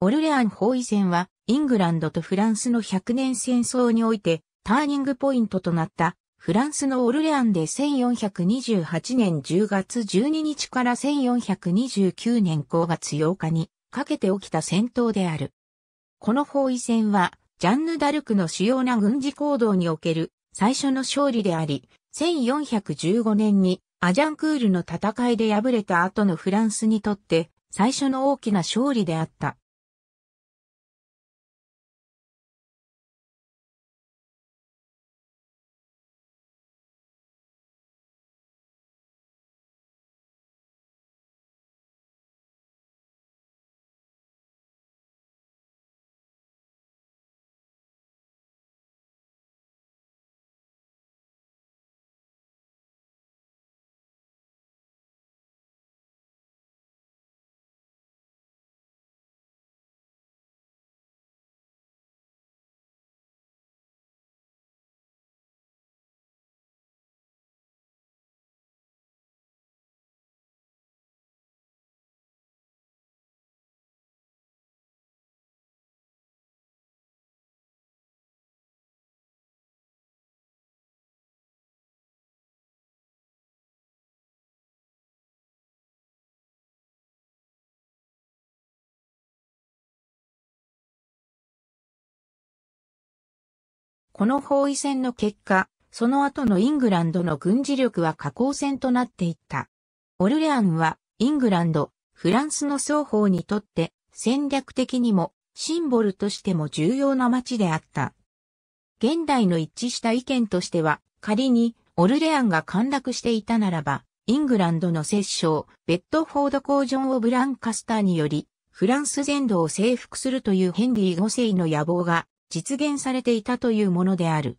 オルレアン包囲戦は、イングランドとフランスの100年戦争において、ターニングポイントとなった、フランスのオルレアンで1428年10月12日から1429年5月8日にかけて起きた戦闘である。この包囲戦は、ジャンヌ・ダルクの主要な軍事行動における最初の勝利であり、1415年にアジャンクールの戦いで敗れた後のフランスにとって最初の大きな勝利であった。この包囲戦の結果、その後のイングランドの軍事力は下降戦となっていった。オルレアンは、イングランド、フランスの双方にとって、戦略的にも、シンボルとしても重要な街であった。現代の一致した意見としては、仮に、オルレアンが陥落していたならば、イングランドの摂政、ベッドフォード公ジョン・オブランカスターにより、フランス全土を征服するというヘンリー5世の野望が実現されていたというものである。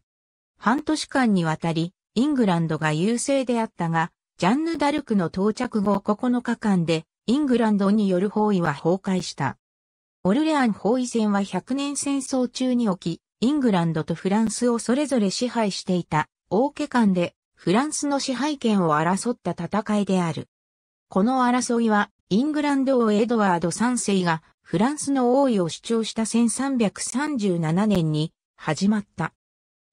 半年間にわたり、イングランドが優勢であったが、ジャンヌ・ダルクの到着後9日間で、イングランドによる包囲は崩壊した。オルレアン包囲戦は100年戦争中に起き、イングランドとフランスをそれぞれ支配していた王家間でフランスの支配権を争った戦いである。この争いはイングランド王エドワード3世がフランスの王位を主張した1337年に始まった。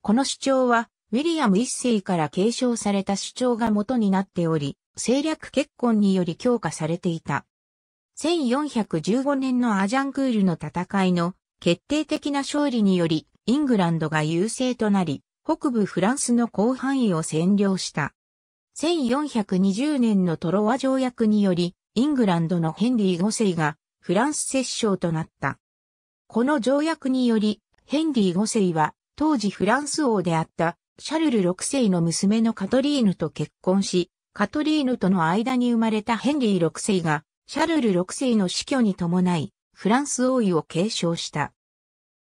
この主張は、ウィリアム一世から継承された主張が元になっており、政略結婚により強化されていた。1415年のアジャンクールの戦いの決定的な勝利により、イングランドが優勢となり、北部フランスの広範囲を占領した。1420年のトロワ条約により、イングランドのヘンリー5世がフランス摂政となった。この条約により、ヘンリー5世は、当時フランス王であったシャルル6世の娘のカトリーヌと結婚し、カトリーヌとの間に生まれたヘンリー6世が、シャルル6世の死去に伴い、フランス王位を継承した。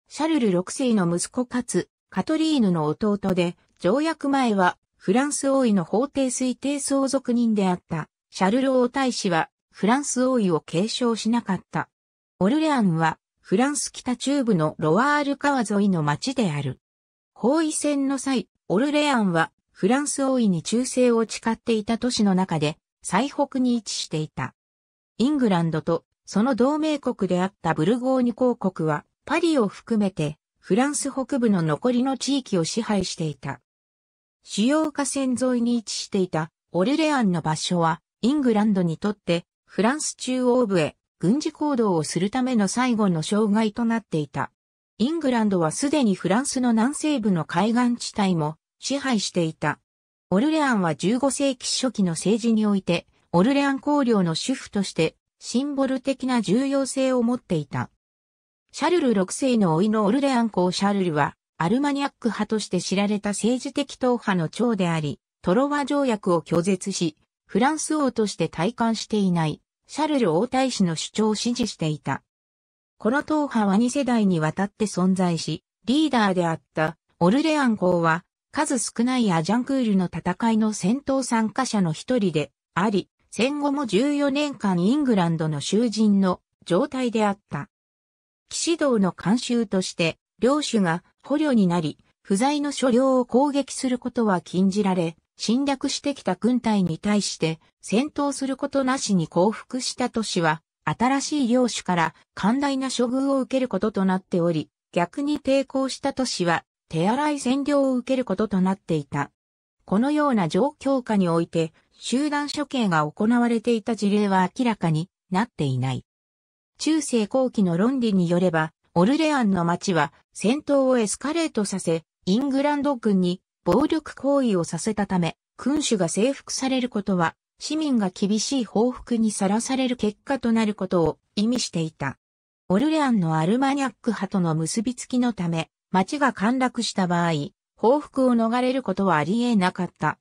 シャルル6世の息子かつ、カトリーヌの弟で、条約前は、フランス王位の法定推定相続人であった、シャルル王太子は、フランス王位を継承しなかった。オルレアンは、フランス北中部のロワール川沿いの町である。包囲戦の際、オルレアンは、フランス王位に忠誠を誓っていた都市の中で、最北に位置していた。イングランドと、その同盟国であったブルゴーニュ公国は、パリを含めて、フランス北部の残りの地域を支配していた。主要河川沿いに位置していたオルレアンの場所は、イングランドにとってフランス中央部へ軍事行動をするための最後の障害となっていた。イングランドはすでにフランスの南西部の海岸地帯も支配していた。オルレアンは15世紀初期の政治において、オルレアン公領の主婦としてシンボル的な重要性を持っていた。シャルル6世の甥のオルレアン公シャルルは、アルマニアック派として知られた政治的党派の長であり、トロワ条約を拒絶し、フランス王として体感していない。シャルル王太子の主張を支持していた。この党派は2世代にわたって存在し、リーダーであったオルレアン公は、数少ないアジャンクールの戦いの戦闘参加者の一人であり、戦後も14年間イングランドの囚人の状態であった。騎士道の慣習として、領主が捕虜になり、不在の所領を攻撃することは禁じられ、侵略してきた軍隊に対して戦闘することなしに降伏した都市は、新しい領主から寛大な処遇を受けることとなっており、逆に抵抗した都市は手荒い占領を受けることとなっていた。このような状況下において、集団処刑が行われていた事例は明らかになっていない。中世後期の論理によれば、オルレアンの町は戦闘をエスカレートさせ、イングランド軍に暴力行為をさせたため、君主が征服されることは、市民が厳しい報復にさらされる結果となることを意味していた。オルレアンのアルマニャック派との結びつきのため、町が陥落した場合、報復を逃れることはあり得なかった。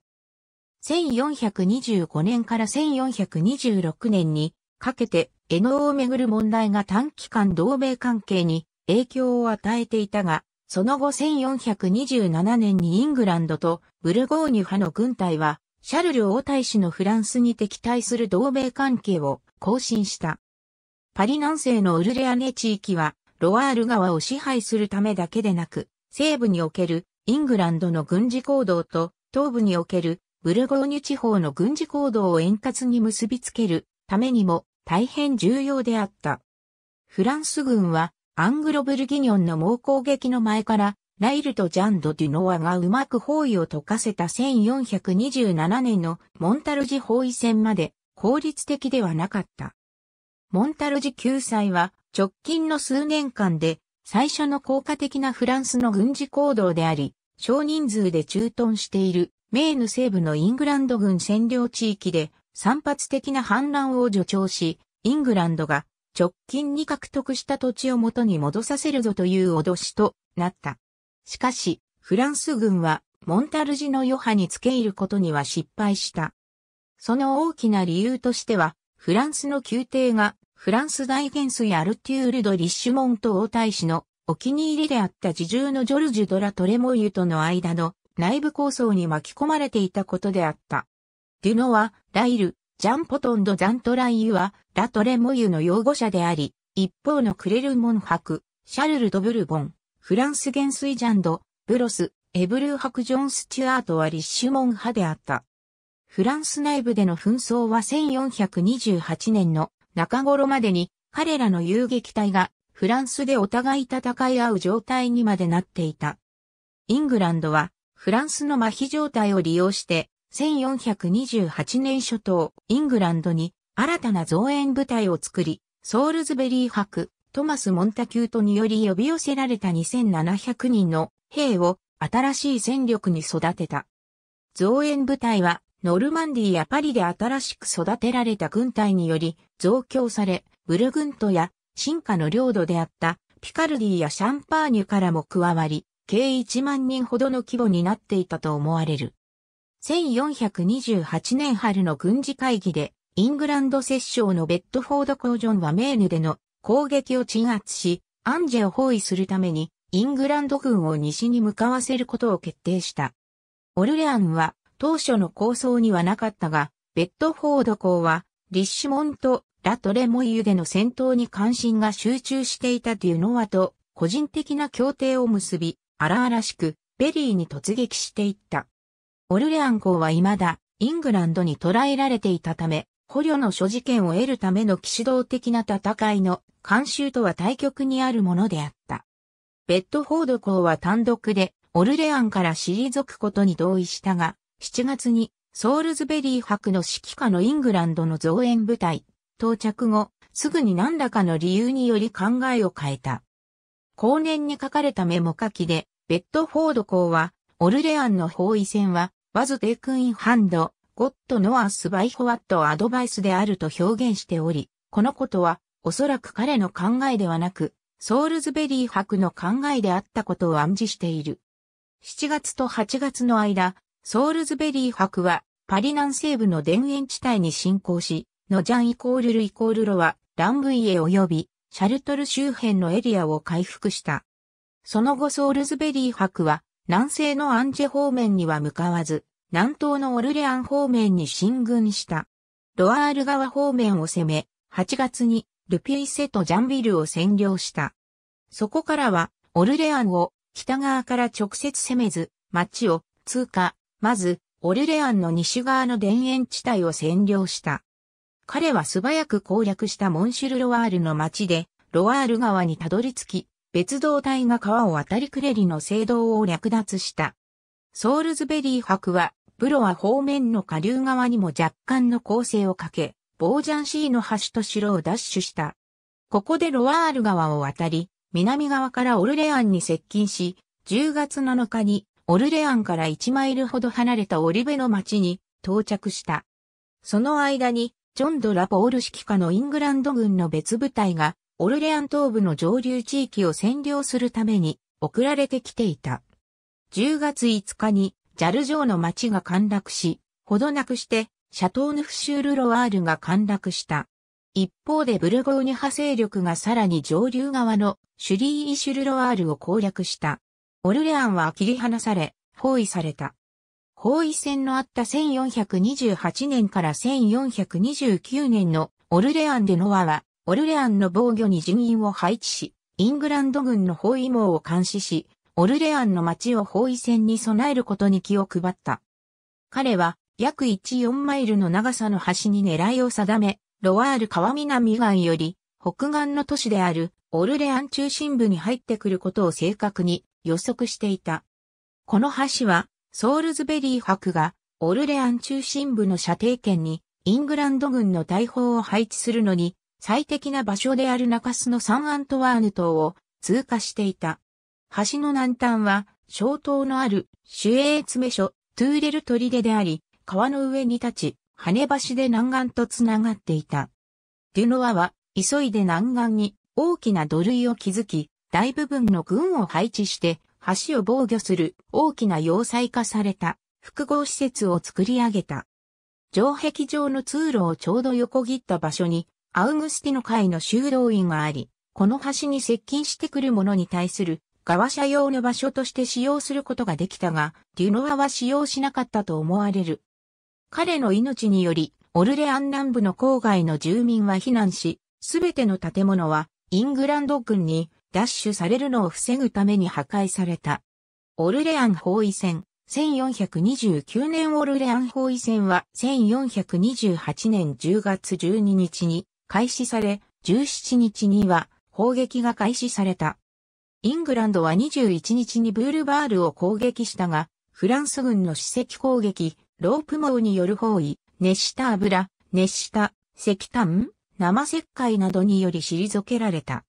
1425年から1426年にかけて、エノをめぐる問題が短期間同盟関係に影響を与えていたが、その後1427年にイングランドとブルゴーニュ派の軍隊は、シャルル王太子のフランスに敵対する同盟関係を更新した。パリ南西のウルレアネ地域は、ロワール川を支配するためだけでなく、西部におけるイングランドの軍事行動と、東部におけるブルゴーニュ地方の軍事行動を円滑に結びつけるためにも大変重要であった。フランス軍はアングロ・ブルギニョンの猛攻撃の前から、ライルとジャンド・デュノワがうまく包囲を解かせた1427年のモンタルジ包囲戦まで効率的ではなかった。モンタルジ救済は直近の数年間で最初の効果的なフランスの軍事行動であり、少人数で駐屯しているメーヌ西部のイングランド軍占領地域で散発的な反乱を助長し、イングランドが直近に獲得した土地を元に戻させるぞという脅しとなった。しかし、フランス軍はモンタルジの余波につけ入ることには失敗した。その大きな理由としては、フランスの宮廷がフランス大元帥アルテュール・ド・リッシュモント王太子のお気に入りであった自重のジョルジュ・ドラ・トレモユとの間の内部構想に巻き込まれていたことであった。デュノは、ライル、ジャンポトンド・ザントライユは、ラ・トレモユの擁護者であり、一方のクレルモン博、シャルル・ド・ブルボン、フランス元帥ジャンド、ブロス、エブルー博ジョン・スチュアートはリッシュモン派であった。フランス内部での紛争は1428年の中頃までに彼らの遊撃隊がフランスでお互い戦い合う状態にまでなっていた。イングランドはフランスの麻痺状態を利用して1428年初頭、イングランドに新たな造園部隊を作り、ソールズベリー博、トマス・モンタキュートにより呼び寄せられた2700人の兵を新しい戦力に育てた。造園部隊はノルマンディやパリで新しく育てられた軍隊により増強され、ブルグントや進化の領土であったピカルディやシャンパーニュからも加わり、計1万人ほどの規模になっていたと思われる。1428年春の軍事会議で、イングランド摂政のベッドフォード公ジョンはメーヌでの攻撃を鎮圧し、アンジェを包囲するために、イングランド軍を西に向かわせることを決定した。オルレアンは当初の構想にはなかったが、ベッドフォード公は、リッシュモント、ラトレモイユでの戦闘に関心が集中していたデュノワと個人的な協定を結び、荒々しくベリーに突撃していった。オルレアン公は未だ、イングランドに捕らえられていたため、捕虜の所持権を得るための騎士道的な戦いの慣習とは対極にあるものであった。ベッドフォード公は単独でオルレアンから退くことに同意したが、7月にソールズベリー博の指揮下のイングランドの増援部隊、到着後、すぐに何らかの理由により考えを変えた。後年に書かれたメモ書きで、ベッドフォード公は、オルレアンの包囲戦はわず s t a k e ハンド、hand, God knows アドバイスであると表現しており、このことは、おそらく彼の考えではなく、ソールズベリー博の考えであったことを暗示している。7月と8月の間、ソールズベリー博は、パリ南西部の田園地帯に進行し、ノジャンイコールルイコールロは、ランブイへ及び、シャルトル周辺のエリアを回復した。その後ソールズベリー博は、南西のアンジェ方面には向かわず、南東のオルレアン方面に進軍した。ロアール川方面を攻め、8月にルピュイセとジャンビルを占領した。そこからは、オルレアンを北側から直接攻めず、町を通過、まず、オルレアンの西側の田園地帯を占領した。彼は素早く攻略したモンシュルロワールの町で、ロワール川にたどり着き、別動隊が川を渡りクレリの聖堂を略奪した。ソールズベリー博は、ブロア方面の下流側にも若干の構成をかけ、ボージャンシーの橋と城を奪取した。ここでロワール川を渡り、南側からオルレアンに接近し、10月7日にオルレアンから1マイルほど離れたオリベの町に到着した。その間に、ジョン・ド・ラポール指揮下のイングランド軍の別部隊がオルレアン東部の上流地域を占領するために送られてきていた。10月5日にジャル城の町が陥落し、ほどなくしてシャトーヌフシュールロワールが陥落した。一方でブルゴーニ派勢力がさらに上流側のシュリー・イシュルロワールを攻略した。オルレアンは切り離され、包囲された。包囲戦のあった1428年から1429年のオルレアンでノアはオルレアンの防御に人員を配置し、イングランド軍の包囲網を監視し、オルレアンの町を包囲戦に備えることに気を配った。彼は約14マイルの長さの橋に狙いを定め、ロワール川南岸より北岸の都市であるオルレアン中心部に入ってくることを正確に予測していた。この橋はソールズベリー博がオルレアン中心部の射程圏にイングランド軍の大砲を配置するのに最適な場所である中洲のサンアントワーヌ島を通過していた。橋の南端は、小島のある主営詰所、トゥーレル砦であり、川の上に立ち、羽橋で南岸と繋がっていた。デュノアは、急いで南岸に大きな土塁を築き、大部分の軍を配置して、橋を防御する大きな要塞化された複合施設を作り上げた。城壁上の通路をちょうど横切った場所にアウグスティノ会の修道院があり、この橋に接近してくる者に対するガワ用の場所として使用することができたが、デュノワは使用しなかったと思われる。彼の命により、オルレアン南部の郊外の住民は避難し、すべての建物はイングランド軍にダッシュされるのを防ぐために破壊された。オルレアン包囲戦、1429年オルレアン包囲戦は1428年10月12日に開始され、17日には砲撃が開始された。イングランドは21日にブールバールを攻撃したが、フランス軍の史跡攻撃、ロープ網による包囲、熱した油、熱した石炭、生石灰などにより退けられた。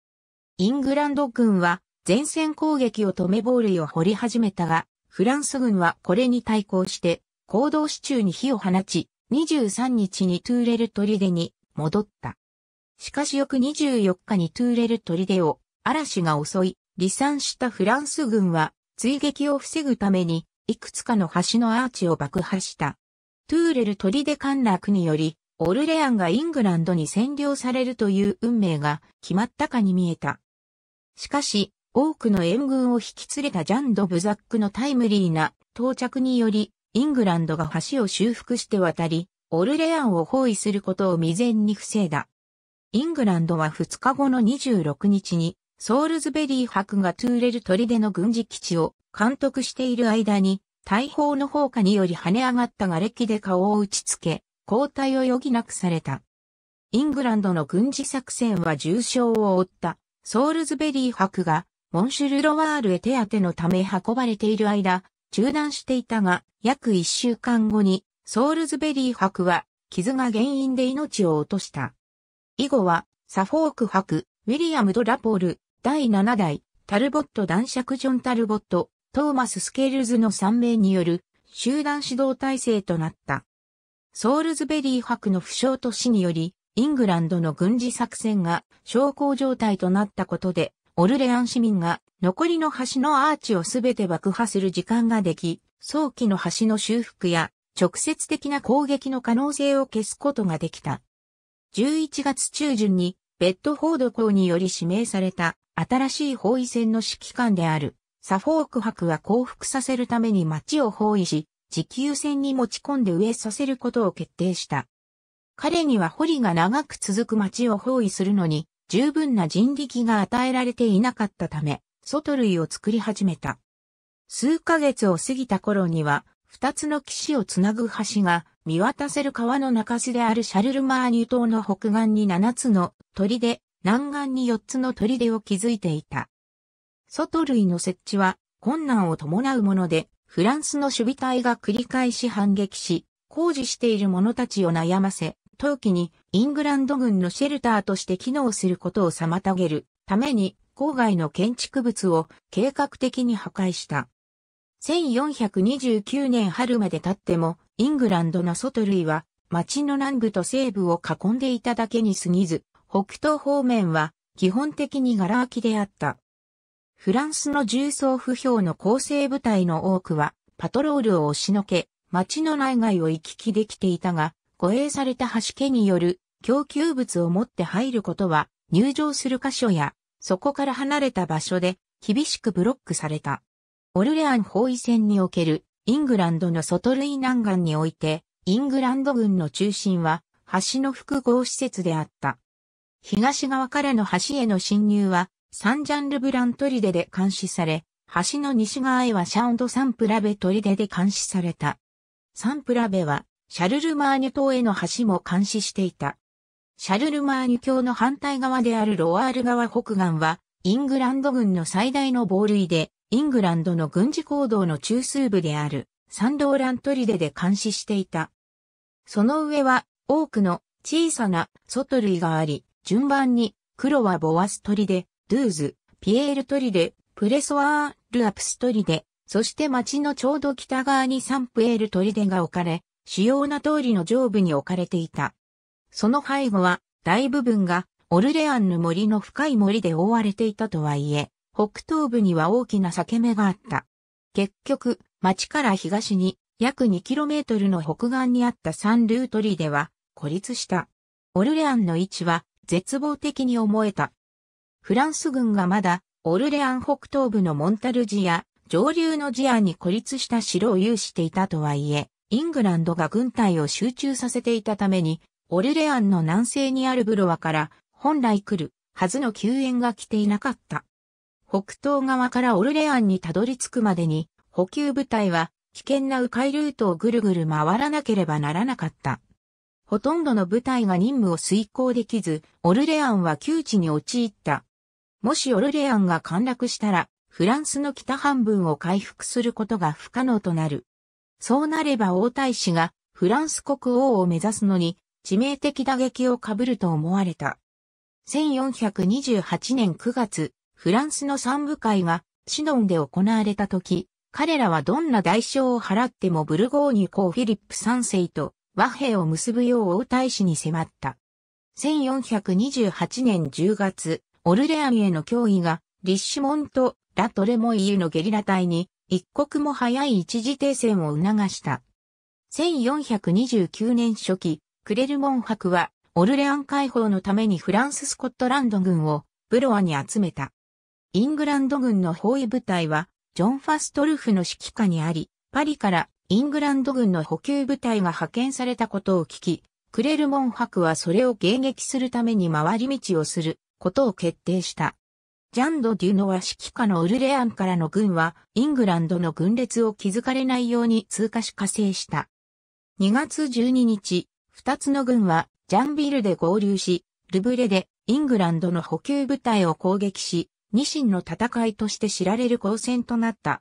イングランド軍は前線攻撃を止め防衛を掘り始めたが、フランス軍はこれに対抗して、行動支柱に火を放ち、23日にトゥーレルトリデに戻った。しかし翌24日にトゥーレル砦を嵐が襲い、離散したフランス軍は追撃を防ぐためにいくつかの橋のアーチを爆破した。トゥーレル砦陥落により、オルレアンがイングランドに占領されるという運命が決まったかに見えた。しかし、多くの援軍を引き連れたジャン・ド・ブザックのタイムリーな到着により、イングランドが橋を修復して渡り、オルレアンを包囲することを未然に防いだ。イングランドは2日後の26日に、ソールズベリー博がトゥーレル砦の軍事基地を監督している間に、大砲の放火により跳ね上がった瓦礫で顔を打ちつけ、交代を余儀なくされた。イングランドの軍事作戦は重傷を負った、ソールズベリー博が、モンシュルロワールへ手当てのため運ばれている間、中断していたが、約1週間後に、ソールズベリー博は、傷が原因で命を落とした。以後は、サフォーク伯、ウィリアム・ド・ラポール、第7代、タルボット男爵ジョン・タルボット、トーマス・スケールズの3名による集団指導体制となった。ソールズベリー伯の負傷と死により、イングランドの軍事作戦が小康状態となったことで、オルレアン市民が残りの橋のアーチをすべて爆破する時間ができ、早期の橋の修復や直接的な攻撃の可能性を消すことができた。11月中旬にベッドフォード校により指名された新しい包囲戦の指揮官であるサフォーク博は降伏させるために町を包囲し、持久戦に持ち込んで植えさせることを決定した。彼には堀が長く続く町を包囲するのに十分な人力が与えられていなかったため、外類を作り始めた。数ヶ月を過ぎた頃には、二つの岸をつなぐ橋が見渡せる川の中州であるシャルルマーニュ島の北岸に7つの砦、南岸に4つの砦を築いていた。外類の設置は困難を伴うもので、フランスの守備隊が繰り返し反撃し、工事している者たちを悩ませ、冬季にイングランド軍のシェルターとして機能することを妨げるために郊外の建築物を計画的に破壊した。1429年春まで経っても、イングランドの外類は、町の南部と西部を囲んでいただけに過ぎず、北東方面は、基本的に柄空きであった。フランスの重装不評の構成部隊の多くは、パトロールを押しのけ、町の内外を行き来できていたが、護衛された橋家による供給物を持って入ることは、入場する箇所や、そこから離れた場所で、厳しくブロックされた。オルレアン包囲戦におけるイングランドの外類南岸において、イングランド軍の中心は橋の複合施設であった。東側からの橋への侵入はサンジャンルブラントリデで監視され、橋の西側へはシャンドサンプラベトリデで監視された。サンプラベはシャルルマーニュ島への橋も監視していた。シャルルマーニュ橋の反対側であるロワール川北岸は、イングランド軍の最大の防塁で、イングランドの軍事行動の中枢部であるサンドーラントリデで監視していた。その上は多くの小さな外類があり、順番に黒はボワストリデ、ドゥーズ、ピエールトリデ、プレソワールアプストリデ、そして町のちょうど北側にサンプエールトリデが置かれ、主要な通りの上部に置かれていた。その背後は大部分がオルレアンの森の深い森で覆われていたとはいえ、北東部には大きな裂け目があった。結局、町から東に約 2km の北岸にあったサンルートリーでは孤立した。オルレアンの位置は絶望的に思えた。フランス軍がまだオルレアン北東部のモンタルジア、上流のジアに孤立した城を有していたとはいえ、イングランドが軍隊を集中させていたために、オルレアンの南西にあるブロワから本来来るはずの救援が来ていなかった。北東側からオルレアンにたどり着くまでに、補給部隊は危険な迂回ルートをぐるぐる回らなければならなかった。ほとんどの部隊が任務を遂行できず、オルレアンは窮地に陥った。もしオルレアンが陥落したら、フランスの北半分を回復することが不可能となる。そうなれば王太子がフランス国王を目指すのに致命的打撃を被ると思われた。1428年9月、フランスの三部会がシノンで行われた時、彼らはどんな代償を払ってもブルゴーニュ公フィリップ三世と和平を結ぶよう王大使に迫った。1428年10月、オルレアンへの脅威が、リッシュモント・ラトレモイユのゲリラ隊に、一刻も早い一時停戦を促した。1429年初期、クレルモン博は、オルレアン解放のためにフランス・スコットランド軍を、ブロアに集めた。イングランド軍の包囲部隊は、ジョン・ファストルフの指揮下にあり、パリからイングランド軍の補給部隊が派遣されたことを聞き、クレルモン博はそれを迎撃するために回り道をすることを決定した。ジャンド・デュノは指揮下のウルレアンからの軍は、イングランドの軍列を築かれないように通過し加勢した。2月12日、2つの軍はジャンビルで合流し、ルブレでイングランドの補給部隊を攻撃し、ニシンの戦いとして知られる交戦となった。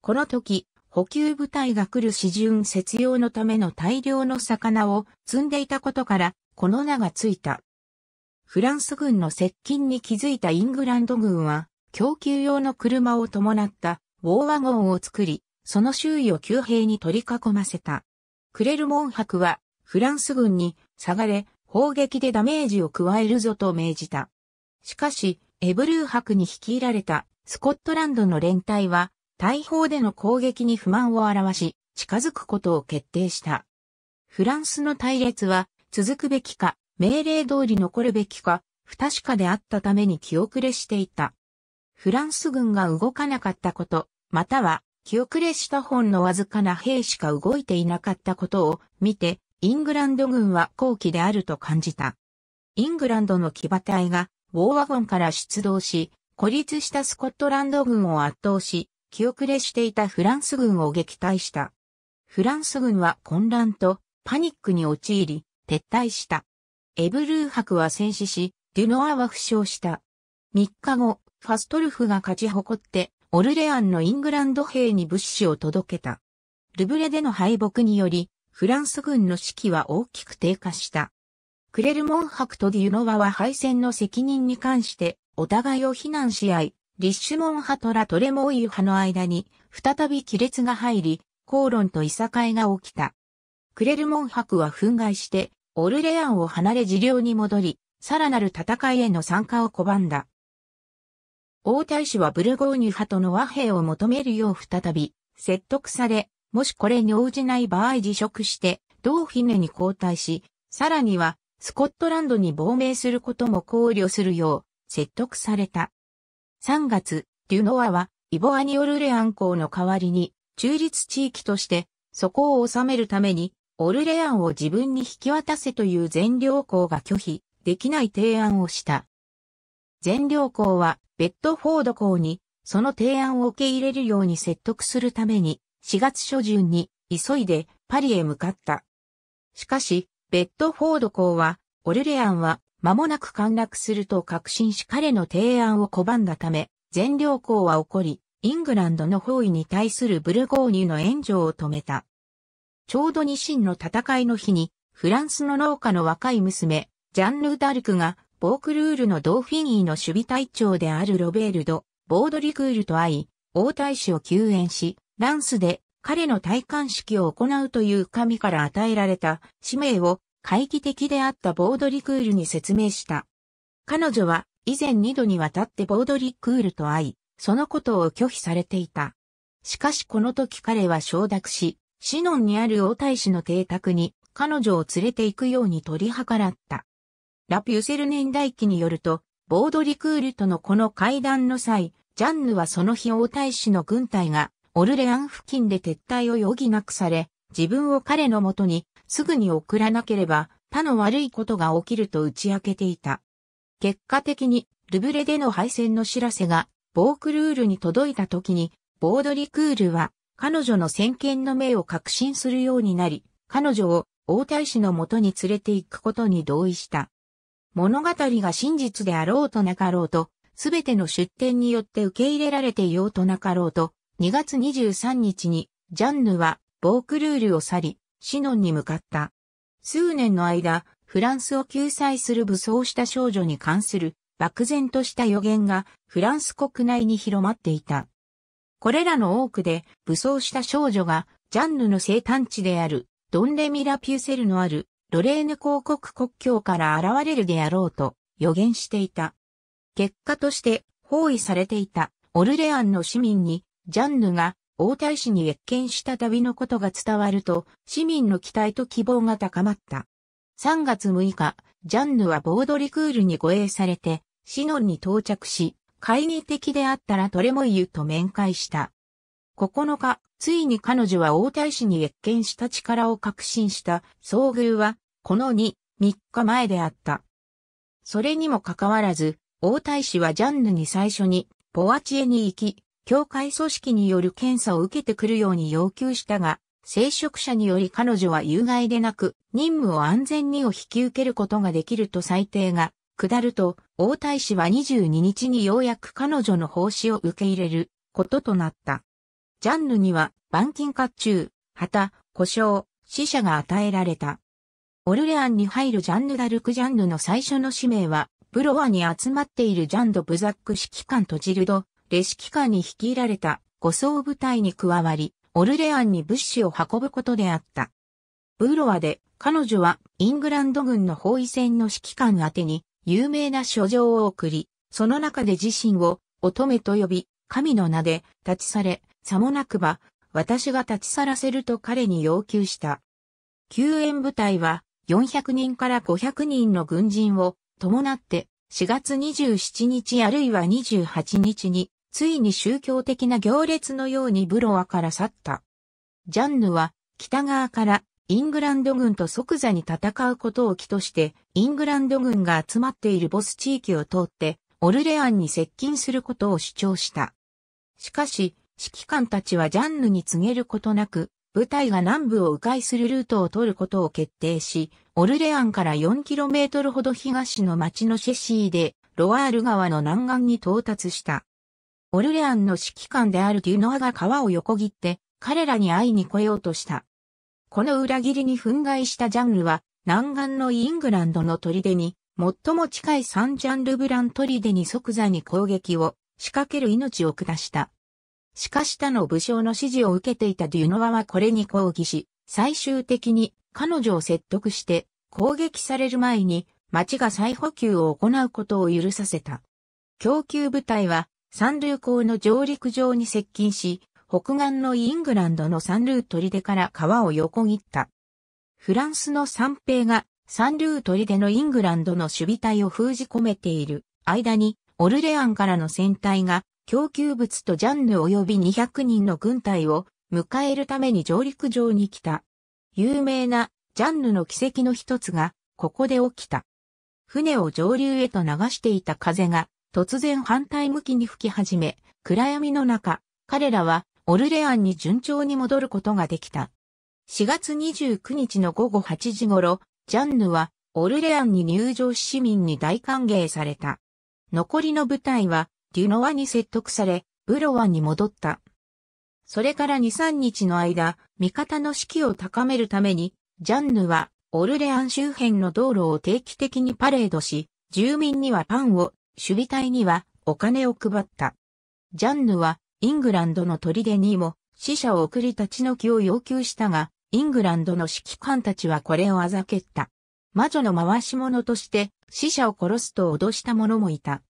この時、補給部隊が来る始順節用のための大量の魚を積んでいたことから、この名がついた。フランス軍の接近に気づいたイングランド軍は、供給用の車を伴ったウォーワゴンを作り、その周囲を急兵に取り囲ませた。クレルモン博は、フランス軍に、下がれ、砲撃でダメージを加えるぞと命じた。しかし、エブルー博に率いられたスコットランドの連隊は、大砲での攻撃に不満を表し、近づくことを決定した。フランスの隊列は、続くべきか、命令通り残るべきか、不確かであったために気遅れしていた。フランス軍が動かなかったこと、または気遅れした本のわずかな兵しか動いていなかったことを見て、イングランド軍は後期であると感じた。イングランドの騎馬隊がウォーワ軍から出動し、孤立したスコットランド軍を圧倒し、気遅れしていたフランス軍を撃退した。フランス軍は混乱とパニックに陥り、撤退した。エブルー博は戦死し、デュノアは負傷した。3日後、ファストルフが勝ち誇って、オルレアンのイングランド兵に物資を届けた。ルブレでの敗北により、フランス軍の士気は大きく低下した。クレルモンクとデュノワは敗戦の責任に関して、お互いを非難し合い、リッシュモン派とラトレモイユ派の間に、再び亀裂が入り、口論といさかいが起きた。クレルモンクは憤慨して、オルレアンを離れ治療に戻り、さらなる戦いへの参加を拒んだ。王太子はブルゴーニュ派との和平を求めるよう再び、説得され、もしこれに応じない場合辞職して、同姫に交代し、さらにはスコットランドに亡命することも考慮するよう説得された。3月、デュノアはイボアニオルレアン公の代わりに中立地域としてそこを治めるためにオルレアンを自分に引き渡せという全領公が拒否できない提案をした。全領公はベッドフォード公にその提案を受け入れるように説得するために4月初旬に急いでパリへ向かった。しかし、ベッドフォード公は、オルレアンは間もなく陥落すると確信し彼の提案を拒んだため、全領公は起こり、イングランドの包囲に対するブルゴーニュの援助を止めた。ちょうど二シの戦いの日に、フランスの農家の若い娘、ジャンヌ・ダルクが、ボークルールのドーフィニーの守備隊長であるロベールド・ボードリクールと会い、王太子を救援し、ランスで彼の戴冠式を行うという神から与えられた使命を懐疑的であったボードリクールに説明した。彼女は以前2度にわたってボードリクールと会い、そのことを拒否されていた。しかしこの時彼は承諾し、シノンにある王太子の邸宅に彼女を連れて行くように取り計らった。ラピュセル年代記によると、ボードリクールとのこの会談の際、ジャンヌはその日王太子の軍隊がオルレアン付近で撤退を余儀なくされ、自分を彼のもとにすぐに送らなければ他の悪いことが起きると打ち明けていた。結果的にルブレでの敗戦の知らせがボークルールに届いた時にボードリクールは彼女の先見の命を確信するようになり、彼女を王太子のもとに連れて行くことに同意した。物語が真実であろうとなかろうと、すべての出典によって受け入れられていようとなかろうと、2月23日にジャンヌはボークルールを去り、シノンに向かった。数年の間、フランスを救済する武装した少女に関する漠然とした予言がフランス国内に広まっていた。これらの多くで武装した少女がジャンヌの生誕地であるドンレミラ・ピュセルのあるロレーヌ公国国境から現れるであろうと予言していた。結果として包囲されていたオルレアンの市民にジャンヌが王太子に謁見した旅のことが伝わると、市民の期待と希望が高まった。3月6日、ジャンヌはボードリクールに護衛されて、シノンに到着し、懐疑的であったらトレモイユと面会した。9日、ついに彼女は王太子に謁見した力を確信した遭遇は、この2、3日前であった。それにもかかわらず、王太子はジャンヌに最初に、ポワチエに行き、教会組織による検査を受けてくるように要求したが、聖職者により彼女は有害でなく、任務を安全にを引き受けることができると裁定が、下ると、王太子は22日にようやく彼女の奉仕を受け入れることとなった。ジャンヌには、板金甲冑、旗、故障、死者が与えられた。オルレアンに入るジャンヌ・ダルク・ジャンヌの最初の使命は、ブロワに集まっているジャンド・ブザック指揮官とジルド、レシ機関に率いられた護送部隊に加わり、オルレアンに物資を運ぶことであった。ブーロワで彼女はイングランド軍の包囲戦の指揮官宛てに有名な書状を送り、その中で自身を乙女と呼び、神の名で立ち去れ、さもなくば、私が立ち去らせると彼に要求した。救援部隊は400人から500人の軍人を伴って4月27日あるいは28日についに宗教的な行列のようにブロアから去った。ジャンヌは北側からイングランド軍と即座に戦うことを起として、イングランド軍が集まっているボス地域を通って、オルレアンに接近することを主張した。しかし、指揮官たちはジャンヌに告げることなく、部隊が南部を迂回するルートを取ることを決定し、オルレアンから 4km ほど東の町のシェシーで、ロワール川の南岸に到達した。オルレアンの指揮官であるデュノアが川を横切って彼らに会いに来ようとした。この裏切りに憤慨したジャンルは南岸のイングランドの砦に最も近いサンジャンルブラン砦に即座に攻撃を仕掛ける命を下した。しかし他の武将の指示を受けていたデュノアはこれに抗議し、最終的に彼女を説得して攻撃される前に町が再補給を行うことを許させた。供給部隊は三流港の上陸上に接近し、北岸のイングランドの三流出から川を横切った。フランスの三兵が三流出のイングランドの守備隊を封じ込めている間に、オルレアンからの船隊が供給物とジャンヌ及び200人の軍隊を迎えるために上陸上に来た。有名なジャンヌの奇跡の一つがここで起きた。船を上流へと流していた風が突然反対向きに吹き始め、暗闇の中、彼らはオルレアンに順調に戻ることができた。4月29日の午後8時頃、ジャンヌはオルレアンに入場し市民に大歓迎された。残りの部隊はデュノワに説得され、ブロワに戻った。それから2、3日の間、味方の士気を高めるために、ジャンヌはオルレアン周辺の道路を定期的にパレードし、住民にはパンを守備隊にはお金を配った。ジャンヌはイングランドの砦にも死者を送り立ち退きを要求したが、イングランドの指揮官たちはこれをあざけった。魔女の回し者として死者を殺すと脅した者もいた。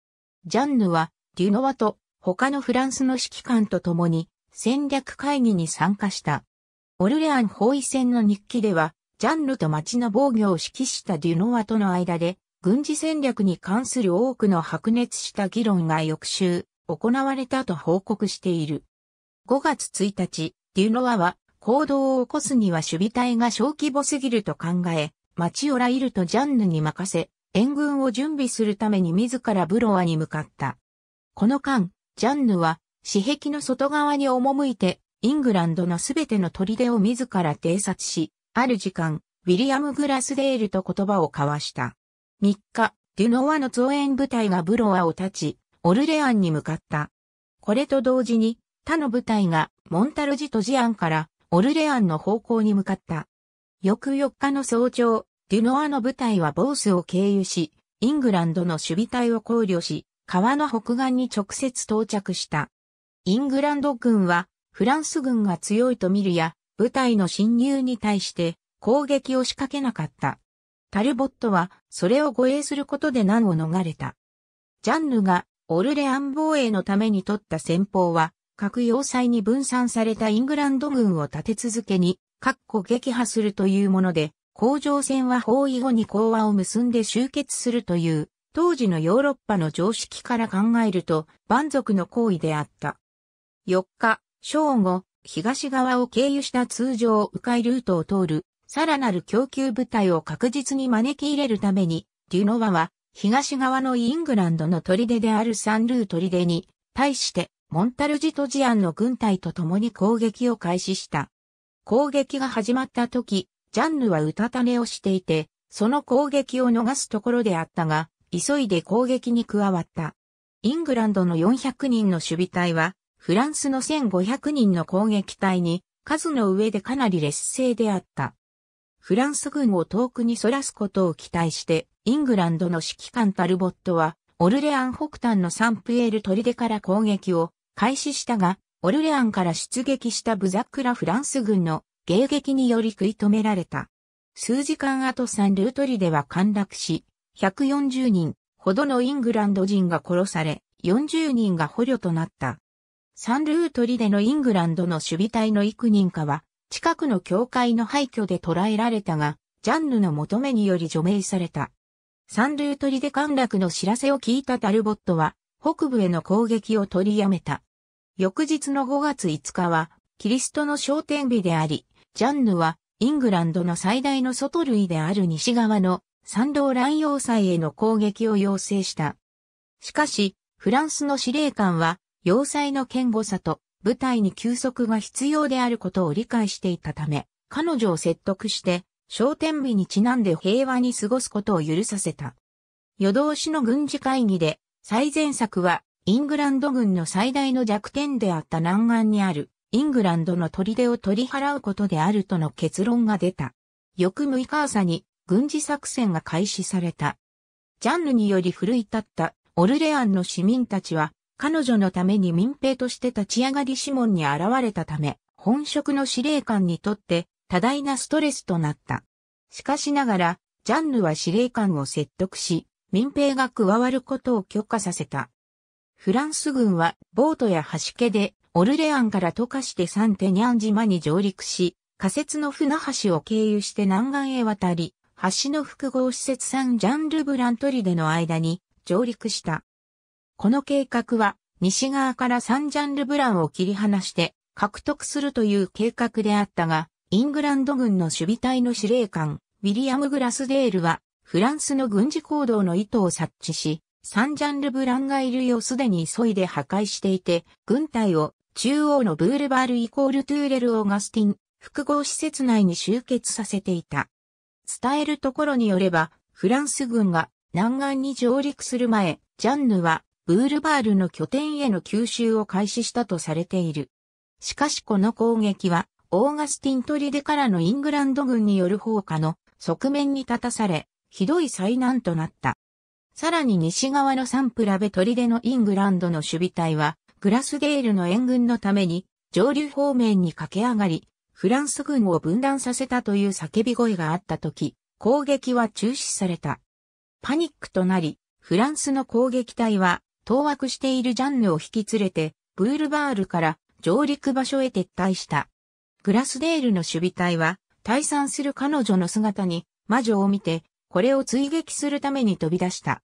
ジャンヌはデュノワと他のフランスの指揮官と共に戦略会議に参加した。オルレアン包囲戦の日記では、ジャンヌと町の防御を指揮したデュノワとの間で軍事戦略に関する多くの白熱した議論が翌週、行われたと報告している。5月1日、デュノアは、行動を起こすには守備隊が小規模すぎると考え、町オライルとジャンヌに任せ、援軍を準備するために自らブロアに向かった。この間、ジャンヌは、私壁の外側に赴いて、イングランドのすべての砦を自ら偵察し、ある時間、ウィリアム・グラスデールと言葉を交わした。3日、デュノワの増援部隊がブロワを立ち、オルレアンに向かった。これと同時に、他の部隊がモンタルジとジアンからオルレアンの方向に向かった。翌4日の早朝、デュノアの部隊はボースを経由し、イングランドの守備隊を考慮し、川の北岸に直接到着した。イングランド軍は、フランス軍が強いと見るや、部隊の侵入に対して攻撃を仕掛けなかった。タルボットは、それを護衛することで難を逃れた。ジャンヌが、オルレアン防衛のために取った戦法は、各要塞に分散されたイングランド軍を立て続けに、各個撃破するというもので、甲状戦は包囲後に講和を結んで集結するという、当時のヨーロッパの常識から考えると、蛮族の行為であった。4日、正午、東側を経由した通常迂回ルートを通るさらなる供給部隊を確実に招き入れるために、デュノワは東側のイングランドの砦であるサンルー砦に対してモンタルジとジアンの軍隊と共に攻撃を開始した。攻撃が始まった時、ジャンヌはうたた寝をしていて、その攻撃を逃すところであったが、急いで攻撃に加わった。イングランドの400人の守備隊は、フランスの1500人の攻撃隊に、数の上でかなり劣勢であった。フランス軍を遠くに逸らすことを期待して、イングランドの指揮官タルボットは、オルレアン北端のサンプエール砦から攻撃を開始したが、オルレアンから出撃したブザックラフランス軍の迎撃により食い止められた。数時間後サンルートリでは陥落し、140人ほどのイングランド人が殺され、40人が捕虜となった。サンルートリでのイングランドの守備隊の幾人かは、近くの教会の廃墟で捕らえられたが、ジャンヌの求めにより除名された。サンルートリで陥落の知らせを聞いたタルボットは、北部への攻撃を取りやめた。翌日の5月5日は、キリストの昇天日であり、ジャンヌは、イングランドの最大の外類である西側の参道乱要塞への攻撃を要請した。しかし、フランスの司令官は、要塞の堅固さと舞台に休息が必要であることを理解していたため、彼女を説得して、商店日にちなんで平和に過ごすことを許させた。夜通しの軍事会議で、最前作は、イングランド軍の最大の弱点であった南岸にある、イングランドの砦を取り払うことであるとの結論が出た。翌6日朝に、軍事作戦が開始された。ジャンルにより奮い立った、オルレアンの市民たちは、彼女のために民兵として立ち上がり指紋に現れたため、本職の司令官にとって多大なストレスとなった。しかしながら、ジャンヌは司令官を説得し、民兵が加わることを許可させた。フランス軍はボートや橋家でオルレアンから溶かしてサンテニャン島に上陸し、仮設の船橋を経由して南岸へ渡り、橋の複合施設サンジャンルブラントリでの間に上陸した。この計画は西側から3ジャンルブランを切り離して獲得するという計画であったが、イングランド軍の守備隊の司令官、ウィリアム・グラスデールは、フランスの軍事行動の意図を察知し、サンジャンルブランがいるようすでに急いで破壊していて、軍隊を中央のブールバールイコールトゥーレル・オーガスティン複合施設内に集結させていた。伝えるところによれば、フランス軍が南岸に上陸する前、ジャンヌはブールバールの拠点への吸収を開始したとされている。しかしこの攻撃は、オーガスティンデからのイングランド軍による放火の側面に立たされ、ひどい災難となった。さらに西側のサンプラベデのイングランドの守備隊は、グラスデールの援軍のために、上流方面に駆け上がり、フランス軍を分断させたという叫び声があった時、攻撃は中止された。パニックとなり、フランスの攻撃隊は当惑しているジャンヌを引き連れて、ブールバールから上陸場所へ撤退した。グラスデールの守備隊は、退散する彼女の姿に魔女を見て、これを追撃するために飛び出した。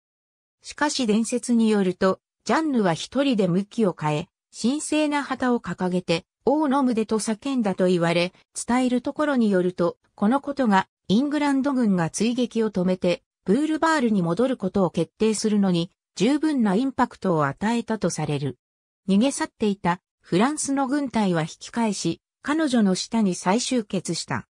しかし伝説によると、ジャンヌは一人で向きを変え、神聖な旗を掲げて、王の胸と叫んだと言われ、伝えるところによると、このことがイングランド軍が追撃を止めて、ブールバールに戻ることを決定するのに、十分なインパクトを与えたとされる。逃げ去っていたフランスの軍隊は引き返し、彼女の下に再集結した。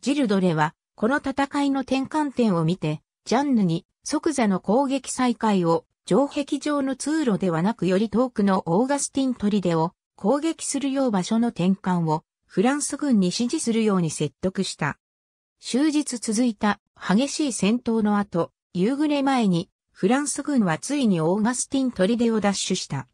ジルドレは、この戦いの転換点を見て、ジャンヌに即座の攻撃再開を、城壁上の通路ではなくより遠くのオーガスティン砦を攻撃するよう場所の転換をフランス軍に指示するように説得した。終日続いた激しい戦闘の後、夕暮れ前にフランス軍はついにオーガスティン・トリデを奪取した。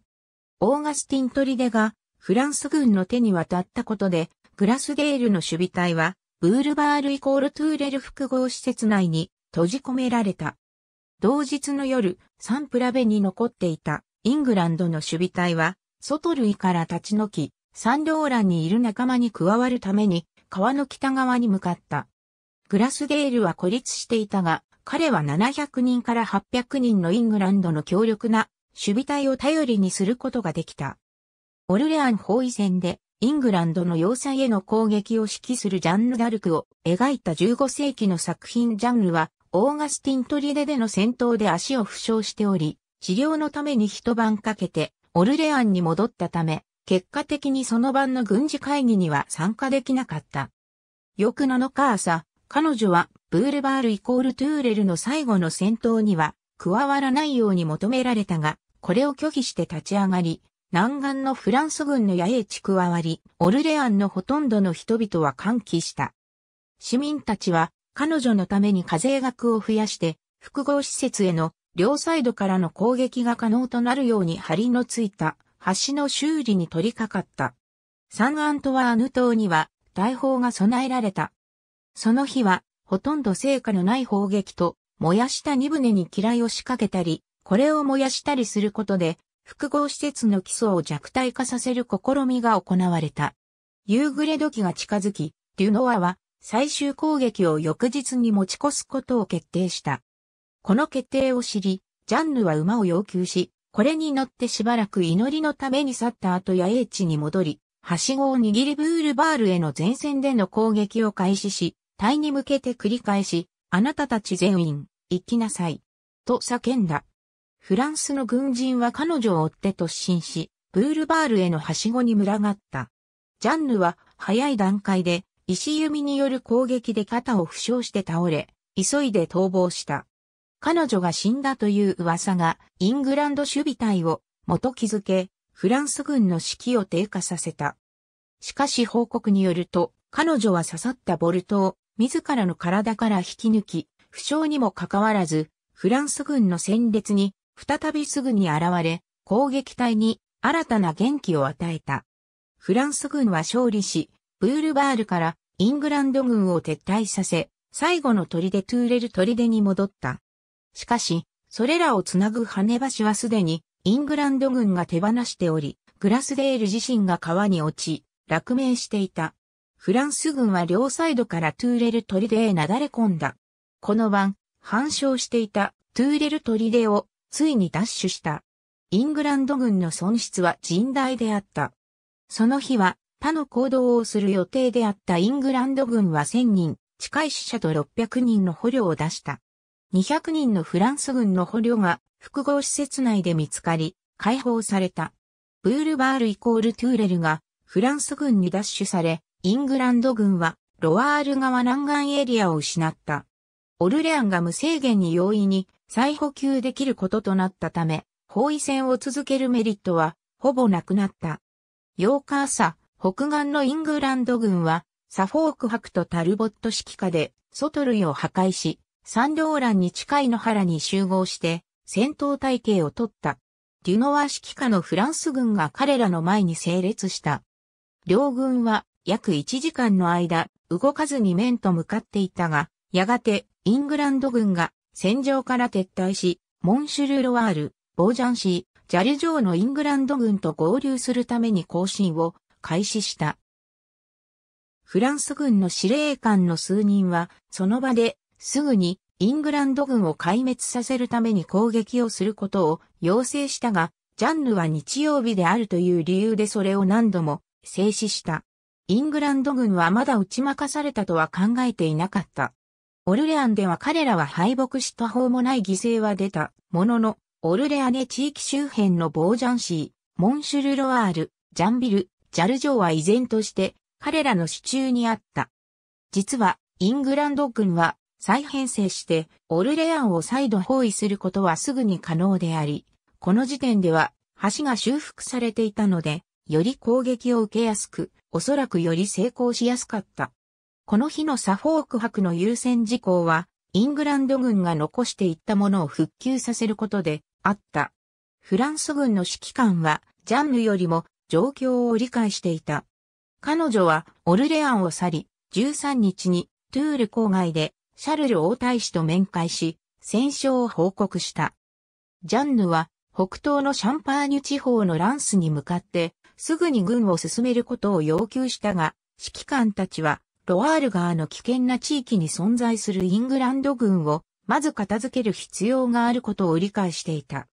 オーガスティン・トリデがフランス軍の手に渡ったことで、グラスゲールの守備隊は、ブールバールイコールトゥーレル複合施設内に閉じ込められた。同日の夜、サンプラベに残っていたイングランドの守備隊は、外類から立ち退き、サンローランにいる仲間に加わるために、川の北側に向かった。グラスゲールは孤立していたが、彼は700人から800人のイングランドの強力な守備隊を頼りにすることができた。オルレアン包囲戦でイングランドの要塞への攻撃を指揮するジャンヌ・ダルクを描いた15世紀の作品ジャンルはオーガスティントリデでの戦闘で足を負傷しており、治療のために一晩かけてオルレアンに戻ったため、結果的にその晩の軍事会議には参加できなかった。翌7日朝、彼女はブールバールイコールトゥーレルの最後の戦闘には加わらないように求められたが、これを拒否して立ち上がり、南岸のフランス軍の野営地加わり、オルレアンのほとんどの人々は歓喜した。市民たちは彼女のために課税額を増やして、複合施設への両サイドからの攻撃が可能となるようにりのついた橋の修理に取り掛かった。サンアントワーヌ島には大砲が備えられたその日は、ほとんど成果のない砲撃と、燃やした荷船に嫌いを仕掛けたり、これを燃やしたりすることで、複合施設の基礎を弱体化させる試みが行われた。夕暮れ時が近づき、デュノアは最終攻撃を翌日に持ち越すことを決定した。この決定を知り、ジャンヌは馬を要求し、これに乗ってしばらく祈りのために去った後野営地に戻り、はしごを握りブールバールへの前線での攻撃を開始し、隊に向けて繰り返し、あなたたち全員、行きなさい。と叫んだ。フランスの軍人は彼女を追って突進し、ブールバールへのはしごに群がった。ジャンヌは早い段階で石弓による攻撃で肩を負傷して倒れ、急いで逃亡した。彼女が死んだという噂がイングランド守備隊を元気づけ、フランス軍の士気を低下させた。しかし報告によると、彼女は刺さったボルトを自らの体から引き抜き、負傷にもかかわらず、フランス軍の戦列に、再びすぐに現れ、攻撃隊に新たな元気を与えた。フランス軍は勝利し、ブールバールからイングランド軍を撤退させ、最後の砦トゥーレル砦に戻った。しかし、それらをつなぐ羽橋はすでにイングランド軍が手放しており、グラスデール自身が川に落ち、落命していた。フランス軍は両サイドからトゥーレル砦へなだれ込んだ。この晩、反証していたトゥーレル砦をついに奪取した。イングランド軍の損失は甚大であった。その日は他の行動をする予定であったイングランド軍は1000人、近い死者と600人の捕虜を出した。200人のフランス軍の捕虜が複合施設内で見つかり、解放された。ブールバールイコールトゥーレルがフランス軍に奪取され、イングランド軍はロワール川南岸エリアを失った。オルレアンが無制限に容易に再補給できることとなったため、包囲戦を続けるメリットはほぼなくなった。8日朝、北岸のイングランド軍はサフォーク博とタルボット指揮下で外類を破壊し、サンローランに近い野原に集合して戦闘体系を取った。デュノワ指揮下のフランス軍が彼らの前に整列した。両軍は約1時間の間、動かずに面と向かっていたが、やがて、イングランド軍が戦場から撤退し、モンシュルロワール、ボージャンシー、ジャル城のイングランド軍と合流するために行進を開始した。フランス軍の司令官の数人は、その場ですぐにイングランド軍を壊滅させるために攻撃をすることを要請したが、ジャンヌは日曜日であるという理由でそれを何度も制止した。イングランド軍はまだ打ち負かされたとは考えていなかった。オルレアンでは彼らは敗北した方もない犠牲は出た、ものの、オルレアネ地域周辺のボージャンシー、モンシュルロワール、ジャンビル、ジャルジョーは依然として彼らの支柱にあった。実は、イングランド軍は再編成してオルレアンを再度包囲することはすぐに可能であり、この時点では橋が修復されていたので、より攻撃を受けやすく、おそらくより成功しやすかった。この日のサフォーク博の優先事項は、イングランド軍が残していったものを復旧させることであった。フランス軍の指揮官は、ジャンヌよりも状況を理解していた。彼女はオルレアンを去り、13日にトゥール郊外でシャルル王太子と面会し、戦勝を報告した。ジャンヌは北東のシャンパーニュ地方のランスに向かってすぐに軍を進めることを要求したが、指揮官たちは、ロワール川の危険な地域に存在するイングランド軍を、まず片付ける必要があることを理解していた。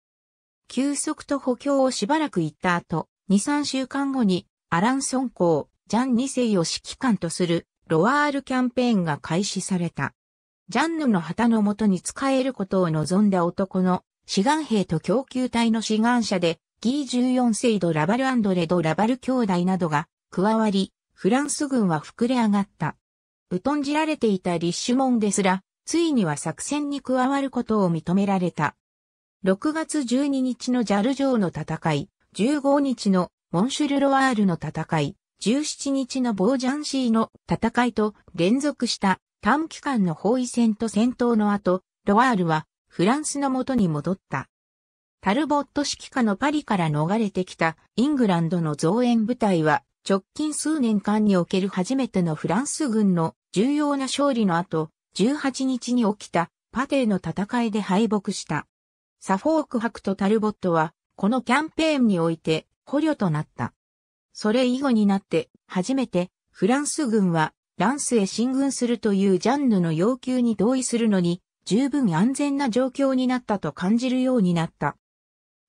休息と補強をしばらく行った後、2、3週間後に、アランソン公、ジャン2世を指揮官とする、ロワールキャンペーンが開始された。ジャンヌの旗のもとに仕えることを望んだ男の志願兵と供給隊の志願者でギー14世ド・ラバルアンドレド・ラバル兄弟などが加わり、フランス軍は膨れ上がった。うとんじられていたリッシュモンですら、ついには作戦に加わることを認められた。6月12日のジャル城の戦い、15日のモンシュルロワールの戦い、17日のボージャンシーの戦いと連続した短期間の包囲戦と戦闘の後、ロワールはフランスの元に戻った。タルボット指揮下のパリから逃れてきたイングランドの増援部隊は直近数年間における初めてのフランス軍の重要な勝利の後、18日に起きたパテーの戦いで敗北した。サフォーク博とタルボットはこのキャンペーンにおいて捕虜となった。それ以後になって初めてフランス軍はランスへ進軍するというジャンヌの要求に同意するのに十分安全な状況になったと感じるようになった。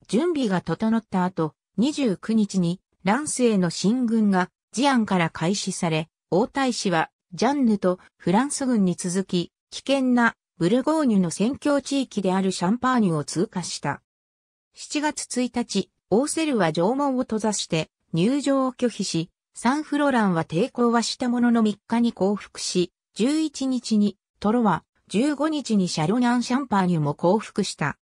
準備が整った後、29日に乱世の進軍が治安から開始され、王太子はジャンヌとフランス軍に続き、危険なブルゴーニュの戦況地域であるシャンパーニュを通過した。7月1日、オーセルは城門を閉ざして入場を拒否し、サンフロランは抵抗はしたものの3日に降伏し、11日にトロは15日にシャロニャン・シャンパーニュも降伏した。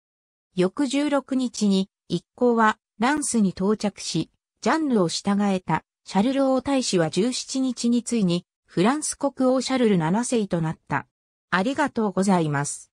翌16日に一行はランスに到着し、ジャンヌを従えたシャルル王太子は17日についにフランス国王シャルル7世となった。ありがとうございます。